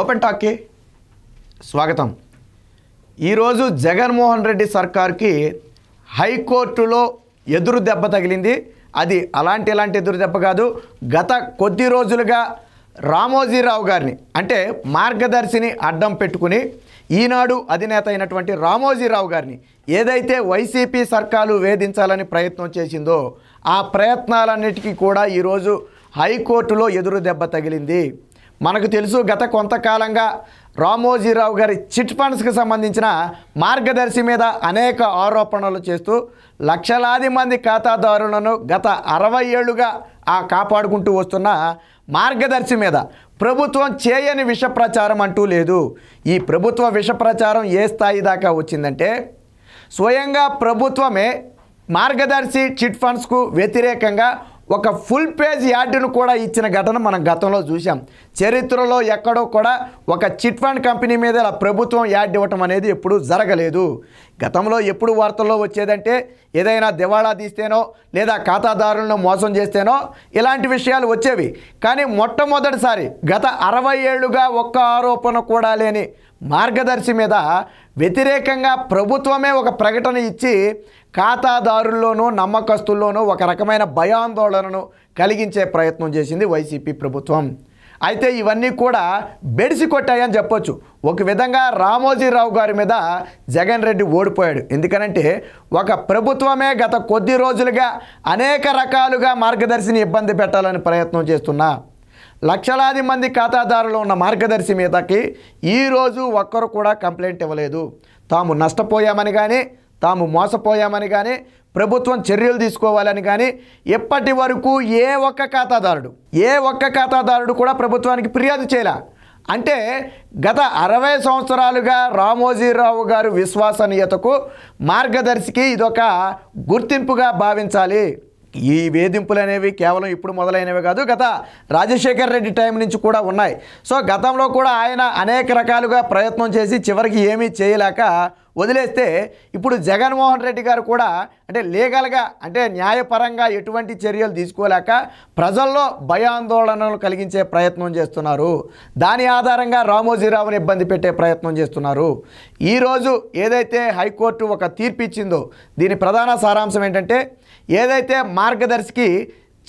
open టాక్కి స్వాగతం ఈరోజు జగన్మోహన్ రెడ్డి సర్కార్కి హైకోర్టులో ఎదురు దెబ్బ తగిలింది అది అలాంటి ఎలాంటి ఎదురు దెబ్బ కాదు గత కొద్ది రోజులుగా రామోజీరావు గారిని అంటే మార్గదర్శిని అడ్డం పెట్టుకుని ఈనాడు అధినేత అయినటువంటి రామోజీరావు గారిని ఏదైతే వైసీపీ సర్కారు వేధించాలని ప్రయత్నం చేసిందో ఆ ప్రయత్నాలన్నిటికీ కూడా ఈరోజు హైకోర్టులో ఎదురు దెబ్బ తగిలింది మనకు తెలుసు గత కొంతకాలంగా రామోజీరావు గారి చిట్ ఫండ్స్కి సంబంధించిన మార్గదర్శి మీద అనేక ఆరోపణలు చేస్తూ లక్షలాది మంది ఖాతాదారులను గత అరవై ఏళ్లుగా ఆ కాపాడుకుంటూ వస్తున్న మార్గదర్శి మీద ప్రభుత్వం చేయని విష ప్రచారం అంటూ లేదు ఈ ప్రభుత్వ విష ప్రచారం ఏ స్థాయి దాకా వచ్చిందంటే స్వయంగా ప్రభుత్వమే మార్గదర్శి చిట్ ఫండ్స్కు వ్యతిరేకంగా ఒక ఫుల్ పేజ్ యాడ్ను కూడా ఇచ్చిన ఘటన మనం గతంలో చూసాం చరిత్రలో ఎక్కడో కూడా ఒక చిట్ ఫండ్ కంపెనీ మీద ఇలా ప్రభుత్వం యాడ్ ఇవ్వటం అనేది ఎప్పుడూ జరగలేదు గతంలో ఎప్పుడు వార్తల్లో వచ్చేదంటే ఏదైనా దివాళా తీస్తేనో లేదా ఖాతాదారులను మోసం చేస్తేనో ఇలాంటి విషయాలు వచ్చేవి కానీ మొట్టమొదటిసారి గత అరవై ఏళ్ళుగా ఒక్క ఆరోపణ కూడా లేని మార్గదర్శి మీద వ్యతిరేకంగా ప్రభుత్వమే ఒక ప్రకటన ఇచ్చి ఖాతాదారుల్లోనూ నమ్మకస్తుల్లోనూ ఒక రకమైన భయాందోళనను కలిగించే ప్రయత్నం చేసింది వైసీపీ ప్రభుత్వం అయితే ఇవన్నీ కూడా బెడిసి కొట్టాయని చెప్పొచ్చు ఒక విధంగా రామోజీరావు గారి మీద జగన్ రెడ్డి ఓడిపోయాడు ఎందుకనంటే ఒక ప్రభుత్వమే గత కొద్ది రోజులుగా అనేక రకాలుగా మార్గదర్శిని ఇబ్బంది పెట్టాలని ప్రయత్నం చేస్తున్నా లక్షలాది మంది ఖాతాదారులు ఉన్న మార్గదర్శి మీదకి ఈరోజు ఒక్కరు కూడా కంప్లైంట్ ఇవ్వలేదు తాము నష్టపోయామని కానీ తాము మోసపోయామని కానీ ప్రభుత్వం చర్యలు తీసుకోవాలని కానీ ఎప్పటి వరకు ఏ ఒక్క ఖాతాదారుడు ఏ ఒక్క ఖాతాదారుడు కూడా ప్రభుత్వానికి ఫిర్యాదు చేయలే అంటే గత అరవై సంవత్సరాలుగా రామోజీరావు గారు విశ్వసనీయతకు మార్గదర్శికి ఇదొక గుర్తింపుగా భావించాలి ఈ వేధింపులు అనేవి కేవలం ఇప్పుడు మొదలైనవి కాదు గత రాజశేఖర్ రెడ్డి టైం నుంచి కూడా ఉన్నాయి సో గతంలో కూడా ఆయన అనేక రకాలుగా ప్రయత్నం చేసి చివరికి ఏమీ చేయలేక వదిలేస్తే ఇప్పుడు జగన్మోహన్ రెడ్డి గారు కూడా అంటే లీగల్గా అంటే న్యాయపరంగా ఎటువంటి చర్యలు తీసుకోలేక ప్రజల్లో భయాందోళనలు కలిగించే ప్రయత్నం చేస్తున్నారు దాని ఆధారంగా రామోజీరావును ఇబ్బంది పెట్టే ప్రయత్నం చేస్తున్నారు ఈరోజు ఏదైతే హైకోర్టు ఒక తీర్పు ఇచ్చిందో దీని ప్రధాన సారాంశం ఏంటంటే ఏదైతే మార్గదర్శికి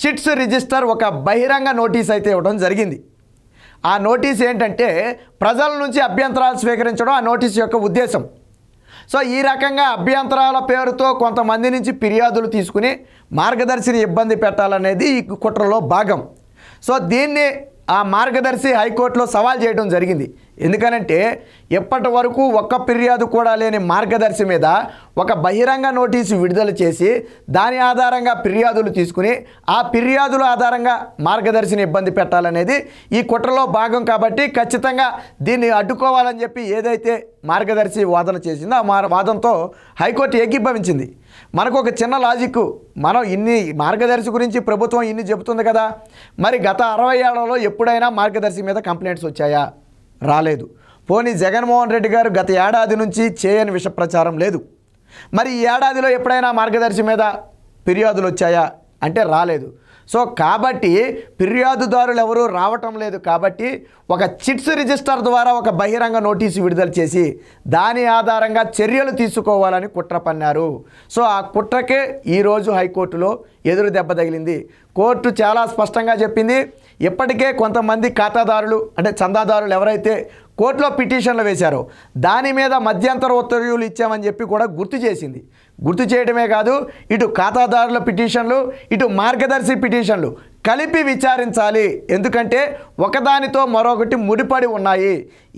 చిట్స్ రిజిస్టర్ ఒక బహిరంగ నోటీస్ అయితే ఇవ్వడం జరిగింది ఆ నోటీస్ ఏంటంటే ప్రజల నుంచి అభ్యంతరాలు స్వీకరించడం ఆ నోటీస్ యొక్క ఉద్దేశం సో ఈ రకంగా అభ్యంతరాల పేరుతో కొంతమంది నుంచి ఫిర్యాదులు తీసుకుని మార్గదర్శిని ఇబ్బంది పెట్టాలనేది ఈ కుట్రలో భాగం సో దీన్ని ఆ మార్గదర్శి హైకోర్టులో సవాల్ చేయడం జరిగింది ఎందుకనంటే ఎప్పటి వరకు ఒక్క ఫిర్యాదు కూడా లేని మార్గదర్శి మీద ఒక బహిరంగ నోటీసు విడుదల చేసి దాని ఆధారంగా ఫిర్యాదులు తీసుకుని ఆ ఫిర్యాదుల ఆధారంగా మార్గదర్శిని ఇబ్బంది పెట్టాలనేది ఈ కుట్రలో భాగం కాబట్టి ఖచ్చితంగా దీన్ని అడ్డుకోవాలని చెప్పి ఏదైతే మార్గదర్శి వాదన చేసిందో ఆ వాదంతో హైకోర్టు ఏకీభవించింది మనకు ఒక చిన్న లాజిక్ మనం ఇన్ని మార్గదర్శి గురించి ప్రభుత్వం ఇన్ని చెబుతుంది కదా మరి గత అరవై ఏళ్లలో ఎప్పుడైనా మార్గదర్శి మీద కంప్లైంట్స్ వచ్చాయా రాలేదు పోనీ జగన్మోహన్ రెడ్డి గారు గత ఏడాది నుంచి చేయని విష ప్రచారం లేదు మరి ఈ ఏడాదిలో ఎప్పుడైనా మార్గదర్శి మీద ఫిర్యాదులు వచ్చాయా అంటే రాలేదు సో కాబట్టి ఫిర్యాదుదారులు ఎవరూ రావటం లేదు కాబట్టి ఒక చిట్స్ రిజిస్టర్ ద్వారా ఒక బహిరంగ నోటీసు విడుదల చేసి దాని ఆధారంగా చర్యలు తీసుకోవాలని కుట్ర పన్నారు సో ఆ కుట్రకే ఈరోజు హైకోర్టులో ఎదురు దెబ్బ తగిలింది కోర్టు చాలా స్పష్టంగా చెప్పింది ఇప్పటికే కొంతమంది ఖాతాదారులు అంటే చందాదారులు ఎవరైతే కోర్టులో పిటిషన్లు వేశారో దాని మీద మధ్యంతర ఉత్తర్వులు ఇచ్చామని చెప్పి కూడా గుర్తు చేసింది గుర్తు చేయడమే కాదు ఇటు ఖాతాదారుల పిటిషన్లు ఇటు మార్గదర్శి పిటిషన్లు కలిపి విచారించాలి ఎందుకంటే ఒకదానితో మరొకటి ముడిపడి ఉన్నాయి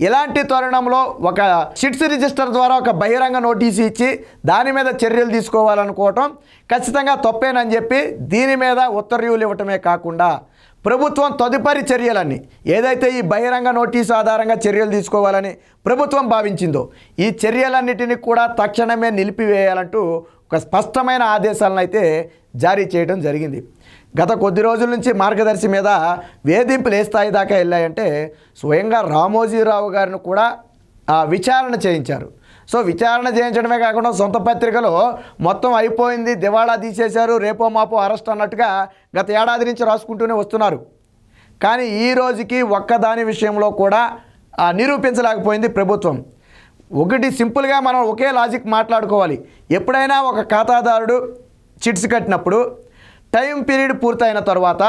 ఇలాంటి తరుణంలో ఒక షిట్స్ రిజిస్టర్ ద్వారా ఒక బహిరంగ నోటీసు ఇచ్చి దాని మీద చర్యలు తీసుకోవాలనుకోవటం ఖచ్చితంగా తప్పేనని చెప్పి దీని మీద ఉత్తర్వులు ఇవ్వటమే కాకుండా ప్రభుత్వం తదుపరి చర్యలన్నీ ఏదైతే ఈ బహిరంగ నోటీసు ఆధారంగా చర్యలు తీసుకోవాలని ప్రభుత్వం భావించిందో ఈ చర్యలన్నిటినీ కూడా తక్షణమే నిలిపివేయాలంటూ ఒక స్పష్టమైన ఆదేశాలను అయితే జారీ చేయడం జరిగింది గత కొద్ది రోజుల నుంచి మార్గదర్శి మీద వేధింపులు ఏ స్థాయి దాకా వెళ్ళాయంటే స్వయంగా రామోజీరావు గారిని కూడా విచారణ చేయించారు సో విచారణ చేయించడమే కాకుండా సొంత పత్రికలో మొత్తం అయిపోయింది దివాళా తీసేశారు రేపో మాపో అరెస్ట్ అన్నట్టుగా గత ఏడాది నుంచి రాసుకుంటూనే వస్తున్నారు కానీ ఈ రోజుకి ఒక్కదాని విషయంలో కూడా నిరూపించలేకపోయింది ప్రభుత్వం ఒకటి సింపుల్గా మనం ఒకే లాజిక్ మాట్లాడుకోవాలి ఎప్పుడైనా ఒక ఖాతాదారుడు చిట్స్ కట్టినప్పుడు టైం పీరియడ్ పూర్తయిన తర్వాత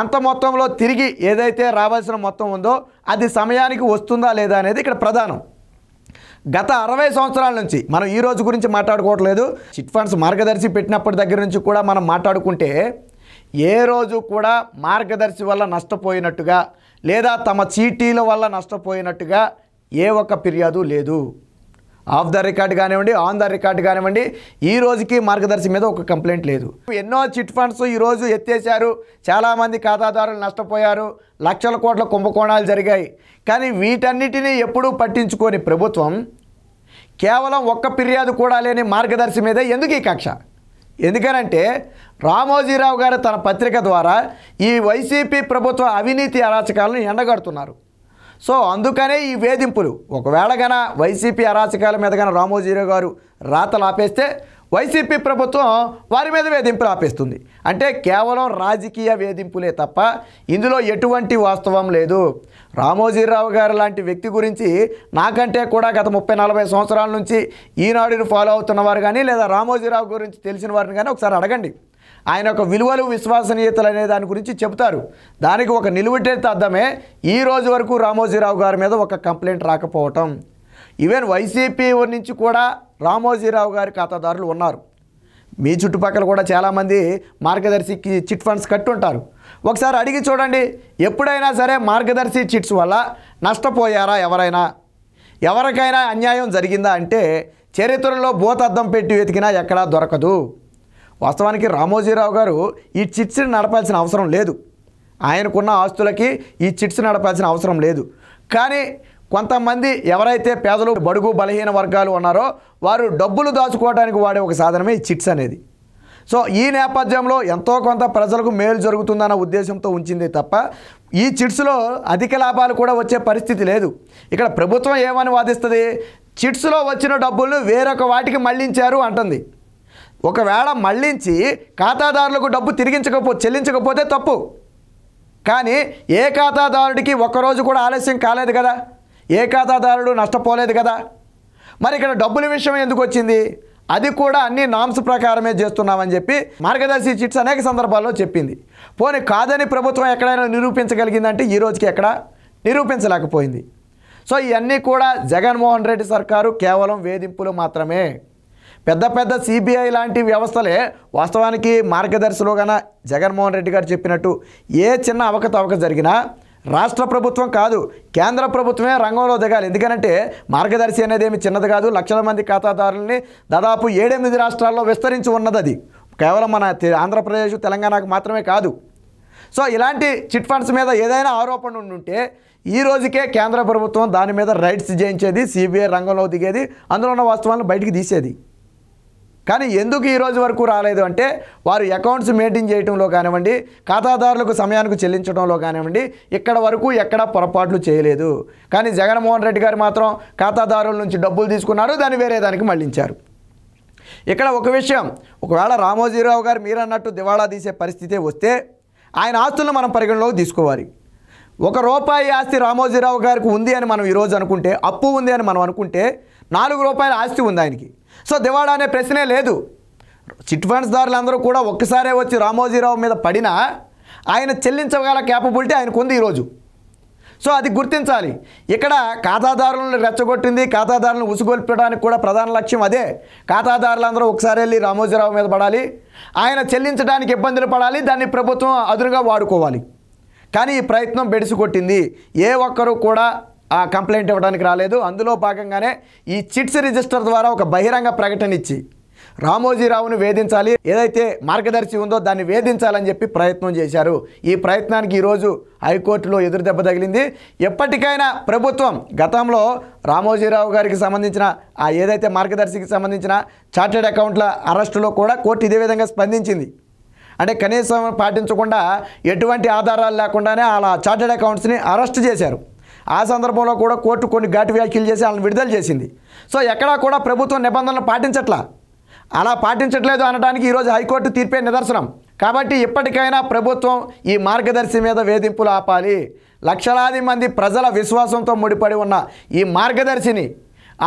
అంత మొత్తంలో తిరిగి ఏదైతే రావాల్సిన మొత్తం ఉందో అది సమయానికి వస్తుందా లేదా అనేది ఇక్కడ ప్రధానం గత అరవై సంవత్సరాల నుంచి మనం ఈ రోజు గురించి మాట్లాడుకోవట్లేదు చిట్ ఫండ్స్ మార్గదర్శి పెట్టినప్పటి దగ్గర నుంచి కూడా మనం మాట్లాడుకుంటే ఏ రోజు కూడా మార్గదర్శి వల్ల నష్టపోయినట్టుగా లేదా తమ చీటీల వల్ల నష్టపోయినట్టుగా ఏ ఒక్క ఫిర్యాదు లేదు ఆఫ్ ద రికార్డ్ కానివ్వండి ఆన్ ద రికార్డ్ కానివ్వండి ఈ రోజుకి మార్గదర్శి మీద ఒక కంప్లైంట్ లేదు ఎన్నో చిట్ ఫండ్స్ ఈరోజు ఎత్తేసారు చాలామంది ఖాతాదారులు నష్టపోయారు లక్షల కోట్ల కుంభకోణాలు జరిగాయి కానీ వీటన్నిటినీ ఎప్పుడూ పట్టించుకొని ప్రభుత్వం కేవలం ఒక్క ఫిర్యాదు కూడా లేని మార్గదర్శి మీద ఎందుకు ఈ కక్ష ఎందుకనంటే రామోజీరావు గారు తన పత్రిక ద్వారా ఈ వైసీపీ ప్రభుత్వ అవినీతి అరాచకాలను ఎండగడుతున్నారు సో అందుకనే ఈ వేధింపులు ఒకవేళ గన వైసీపీ అరాచకాల మీద గన రామోజీరావు గారు రాతలు ఆపేస్తే వైసీపీ ప్రభుత్వం వారి మీద వేధింపులు ఆపేస్తుంది అంటే కేవలం రాజకీయ వేధింపులే తప్ప ఇందులో ఎటువంటి వాస్తవం లేదు రామోజీరావు గారు లాంటి వ్యక్తి గురించి నాకంటే కూడా గత ముప్పై నలభై సంవత్సరాల నుంచి ఈనాడును ఫాలో అవుతున్నవారు కానీ లేదా రామోజీరావు గురించి తెలిసిన వారిని కానీ ఒకసారి అడగండి ఆయన యొక్క విలువలు విశ్వసనీయతలు అనే దాని గురించి చెబుతారు దానికి ఒక నిలువిటేత అర్థమే ఈ రోజు వరకు రామోజీరావు గారి మీద ఒక కంప్లైంట్ రాకపోవటం ఈవెన్ వైసీపీ నుంచి కూడా రామోజీరావు గారి ఖాతాదారులు ఉన్నారు మీ చుట్టుపక్కల కూడా చాలామంది మార్గదర్శికి చిట్ ఫండ్స్ కట్టుంటారు ఒకసారి అడిగి చూడండి ఎప్పుడైనా సరే మార్గదర్శి చిట్స్ వల్ల నష్టపోయారా ఎవరైనా ఎవరికైనా అన్యాయం జరిగిందా అంటే చరిత్రలో భూతద్దం పెట్టి వెతికినా ఎక్కడా దొరకదు వాస్తవానికి రామోజీరావు గారు ఈ చిట్స్ని నడపాల్సిన అవసరం లేదు ఆయనకున్న ఆస్తులకి ఈ చిట్స్ నడపాల్సిన అవసరం లేదు కానీ కొంతమంది ఎవరైతే పేదలు బడుగు బలహీన వర్గాలు ఉన్నారో వారు డబ్బులు దాచుకోవడానికి వాడే ఒక సాధనమే ఈ చిట్స్ అనేది సో ఈ నేపథ్యంలో ఎంతో కొంత ప్రజలకు మేలు జరుగుతుందన్న ఉద్దేశంతో ఉంచింది తప్ప ఈ చిట్స్లో అధిక లాభాలు కూడా వచ్చే పరిస్థితి లేదు ఇక్కడ ప్రభుత్వం ఏమని వాదిస్తుంది చిట్స్లో వచ్చిన డబ్బులను వేరొక వాటికి మళ్లించారు అంటుంది ఒకవేళ మళ్ళించి ఖాతాదారులకు డబ్బు తిరిగించకపో చెల్లించకపోతే తప్పు కానీ ఏ ఖాతాదారుడికి ఒక్కరోజు కూడా ఆలస్యం కాలేదు కదా ఏ ఖాతాదారుడు నష్టపోలేదు కదా మరి ఇక్కడ డబ్బుల విషయం ఎందుకు వచ్చింది అది కూడా అన్ని నామ్స్ ప్రకారమే చేస్తున్నామని చెప్పి మార్గదర్శి చిట్స్ అనేక సందర్భాల్లో చెప్పింది పోనీ కాదని ప్రభుత్వం ఎక్కడైనా నిరూపించగలిగిందంటే ఈ రోజుకి ఎక్కడ నిరూపించలేకపోయింది సో ఇవన్నీ కూడా జగన్మోహన్ రెడ్డి సర్కారు కేవలం వేధింపులు మాత్రమే పెద్ద పెద్ద సిబిఐ లాంటి వ్యవస్థలే వాస్తవానికి మార్గదర్శిలో కన జగన్మోహన్ రెడ్డి గారు చెప్పినట్టు ఏ చిన్న అవకతవక జరిగినా రాష్ట్ర ప్రభుత్వం కాదు కేంద్ర ప్రభుత్వమే రంగంలో దిగాలి ఎందుకంటే మార్గదర్శి అనేది ఏమి చిన్నది కాదు లక్షల మంది ఖాతాదారుల్ని దాదాపు ఏడెనిమిది రాష్ట్రాల్లో విస్తరించి ఉన్నది అది కేవలం మన ఆంధ్రప్రదేశ్ తెలంగాణకు మాత్రమే కాదు సో ఇలాంటి చిట్ ఫండ్స్ మీద ఏదైనా ఆరోపణ ఉంటే ఈ రోజుకే కేంద్ర ప్రభుత్వం దాని మీద రైట్స్ చేయించేది సిబిఐ రంగంలో దిగేది అందులో ఉన్న వాస్తవాలను బయటికి తీసేది కానీ ఎందుకు ఈ రోజు వరకు రాలేదు అంటే వారు అకౌంట్స్ మెయింటైన్ చేయడంలో కానివ్వండి ఖాతాదారులకు సమయానికి చెల్లించడంలో కానివ్వండి ఇక్కడ వరకు ఎక్కడా పొరపాట్లు చేయలేదు కానీ జగన్మోహన్ రెడ్డి గారు మాత్రం ఖాతాదారుల నుంచి డబ్బులు తీసుకున్నారు దాన్ని వేరే దానికి మళ్ళించారు ఇక్కడ ఒక విషయం ఒకవేళ రామోజీరావు గారు మీరన్నట్టు దివాళా తీసే పరిస్థితి వస్తే ఆయన ఆస్తులను మనం పరిగణలోకి తీసుకోవాలి ఒక రూపాయి ఆస్తి రామోజీరావు గారికి ఉంది అని మనం ఈరోజు అనుకుంటే అప్పు ఉంది అని మనం అనుకుంటే నాలుగు రూపాయల ఆస్తి ఉంది ఆయనకి సో దివాడా అనే ప్రశ్నే లేదు చిట్ ఫండ్స్ దారులందరూ కూడా ఒక్కసారే వచ్చి రామోజీరావు మీద పడినా ఆయన చెల్లించగల క్యాపబిలిటీ ఆయనకుంది ఈరోజు సో అది గుర్తించాలి ఇక్కడ ఖాతాదారులను రెచ్చగొట్టింది ఖాతాదారులను ఉసుగొల్పడానికి కూడా ప్రధాన లక్ష్యం అదే ఖాతాదారులందరూ ఒకసారి వెళ్ళి రామోజీరావు మీద పడాలి ఆయన చెల్లించడానికి ఇబ్బందులు పడాలి దాన్ని ప్రభుత్వం అదునుగా వాడుకోవాలి కానీ ఈ ప్రయత్నం బెడిసి కొట్టింది ఏ ఒక్కరూ కూడా ఆ కంప్లైంట్ ఇవ్వడానికి రాలేదు అందులో భాగంగానే ఈ చిట్స్ రిజిస్టర్ ద్వారా ఒక బహిరంగ ప్రకటన ఇచ్చి రామోజీరావును వేధించాలి ఏదైతే మార్గదర్శి ఉందో దాన్ని వేధించాలని చెప్పి ప్రయత్నం చేశారు ఈ ప్రయత్నానికి ఈరోజు హైకోర్టులో ఎదురుదెబ్బ తగిలింది ఎప్పటికైనా ప్రభుత్వం గతంలో రామోజీరావు గారికి సంబంధించిన ఆ ఏదైతే మార్గదర్శికి సంబంధించిన చార్టెడ్ అకౌంట్ల అరెస్టులో కూడా కోర్టు ఇదే విధంగా స్పందించింది అంటే కనీసం పాటించకుండా ఎటువంటి ఆధారాలు లేకుండానే అలా చార్టెడ్ అకౌంట్స్ని అరెస్ట్ చేశారు ఆ సందర్భంలో కూడా కోర్టు కొన్ని ఘాటు వ్యాఖ్యలు చేసి వాళ్ళని విడుదల చేసింది సో ఎక్కడా కూడా ప్రభుత్వం నిబంధనలు పాటించట్లా అలా పాటించట్లేదు అనడానికి ఈరోజు హైకోర్టు తీర్పే నిదర్శనం కాబట్టి ఇప్పటికైనా ప్రభుత్వం ఈ మార్గదర్శి మీద వేధింపులు ఆపాలి లక్షలాది మంది ప్రజల విశ్వాసంతో ముడిపడి ఉన్న ఈ మార్గదర్శిని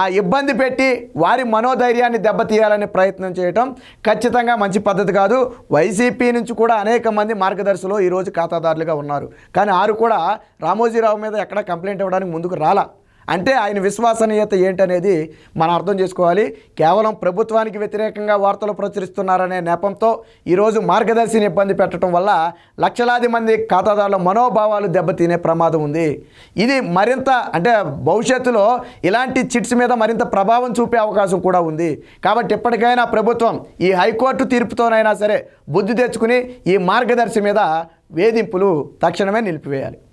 ఆ ఇబ్బంది పెట్టి వారి మనోధైర్యాన్ని దెబ్బతీయాలని ప్రయత్నం చేయటం ఖచ్చితంగా మంచి పద్ధతి కాదు వైసీపీ నుంచి కూడా అనేక మంది మార్గదర్శులు ఈరోజు ఖాతాదారులుగా ఉన్నారు కానీ వారు కూడా రామోజీరావు మీద ఎక్కడ కంప్లైంట్ ఇవ్వడానికి ముందుకు రాలా అంటే ఆయన విశ్వసనీయత ఏంటనేది మనం అర్థం చేసుకోవాలి కేవలం ప్రభుత్వానికి వ్యతిరేకంగా వార్తలు ప్రచురిస్తున్నారనే నెపంతో ఈరోజు మార్గదర్శిని ఇబ్బంది పెట్టడం వల్ల లక్షలాది మంది ఖాతాదారుల మనోభావాలు దెబ్బతినే ప్రమాదం ఉంది ఇది మరింత అంటే భవిష్యత్తులో ఇలాంటి చిట్స్ మీద మరింత ప్రభావం చూపే అవకాశం కూడా ఉంది కాబట్టి ఇప్పటికైనా ప్రభుత్వం ఈ హైకోర్టు తీర్పుతోనైనా సరే బుద్ధి తెచ్చుకుని ఈ మార్గదర్శి మీద వేధింపులు తక్షణమే నిలిపివేయాలి